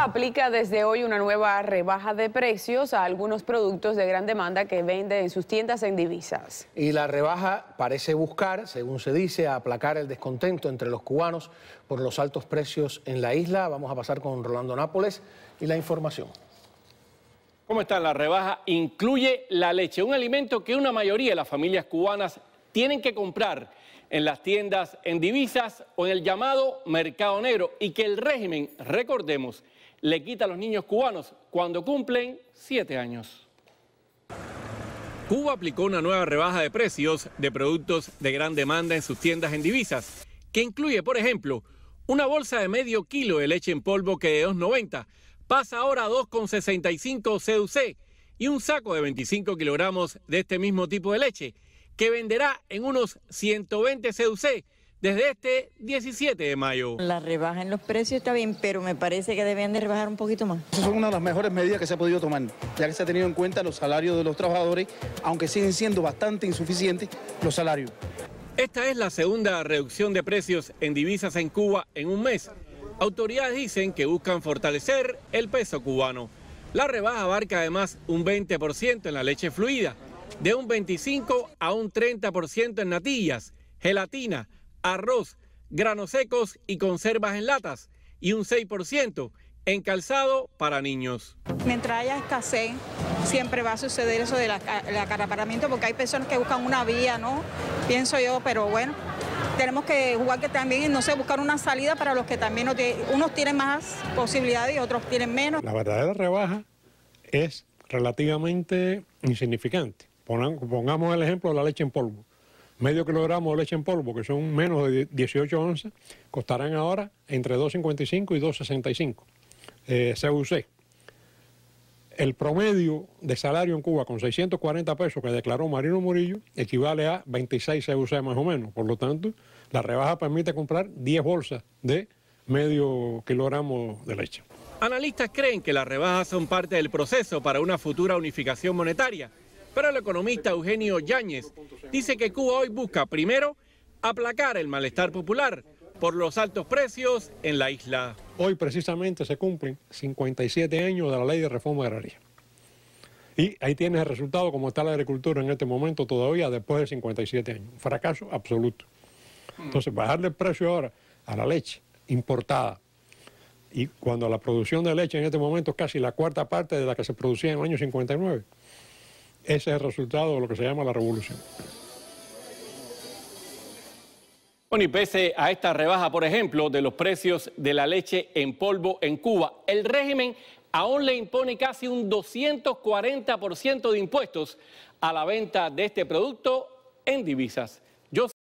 aplica desde hoy una nueva rebaja de precios a algunos productos de gran demanda que vende en sus tiendas en divisas. Y la rebaja parece buscar, según se dice, aplacar el descontento entre los cubanos por los altos precios en la isla. Vamos a pasar con Rolando Nápoles y la información. ¿Cómo está la rebaja? Incluye la leche, un alimento que una mayoría de las familias cubanas tienen que comprar en las tiendas en divisas o en el llamado mercado negro y que el régimen, recordemos, le quita a los niños cubanos cuando cumplen siete años. Cuba aplicó una nueva rebaja de precios de productos de gran demanda en sus tiendas en divisas, que incluye, por ejemplo, una bolsa de medio kilo de leche en polvo que de 2,90 pasa ahora a 2,65 CUC y un saco de 25 kilogramos de este mismo tipo de leche, que venderá en unos 120 CUC desde este 17 de mayo. La rebaja en los precios está bien, pero me parece que debían de rebajar un poquito más. Esa es una de las mejores medidas que se ha podido tomar, ya que se ha tenido en cuenta los salarios de los trabajadores, aunque siguen siendo bastante insuficientes los salarios. Esta es la segunda reducción de precios en divisas en Cuba en un mes. Autoridades dicen que buscan fortalecer el peso cubano. La rebaja abarca además un 20% en la leche fluida, de un 25 a un 30% en natillas, gelatina, arroz, granos secos y conservas en latas y un 6% en calzado para niños. Mientras haya escasez, siempre va a suceder eso del acaparamiento porque hay personas que buscan una vía, ¿no? Pienso yo, pero bueno, tenemos que jugar que también, no sé, buscar una salida para los que también no unos tienen más posibilidades y otros tienen menos. La verdadera rebaja es relativamente insignificante. Pongamos el ejemplo de la leche en polvo medio kilogramo de leche en polvo, que son menos de 18 onzas, costarán ahora entre 2,55 y 2,65 CUC. Eh, El promedio de salario en Cuba con 640 pesos que declaró Marino Murillo equivale a 26 CUC más o menos. Por lo tanto, la rebaja permite comprar 10 bolsas de medio kilogramo de leche. Analistas creen que las rebajas son parte del proceso para una futura unificación monetaria pero el economista Eugenio Yáñez dice que Cuba hoy busca primero aplacar el malestar popular por los altos precios en la isla. Hoy precisamente se cumplen 57 años de la ley de reforma agraria. Y ahí tienes el resultado como está la agricultura en este momento todavía después de 57 años. Fracaso absoluto. Entonces, bajarle el precio ahora a la leche importada. Y cuando la producción de leche en este momento es casi la cuarta parte de la que se producía en el año 59. Ese es el resultado de lo que se llama la revolución. Bueno, y pese a esta rebaja, por ejemplo, de los precios de la leche en polvo en Cuba, el régimen aún le impone casi un 240% de impuestos a la venta de este producto en divisas.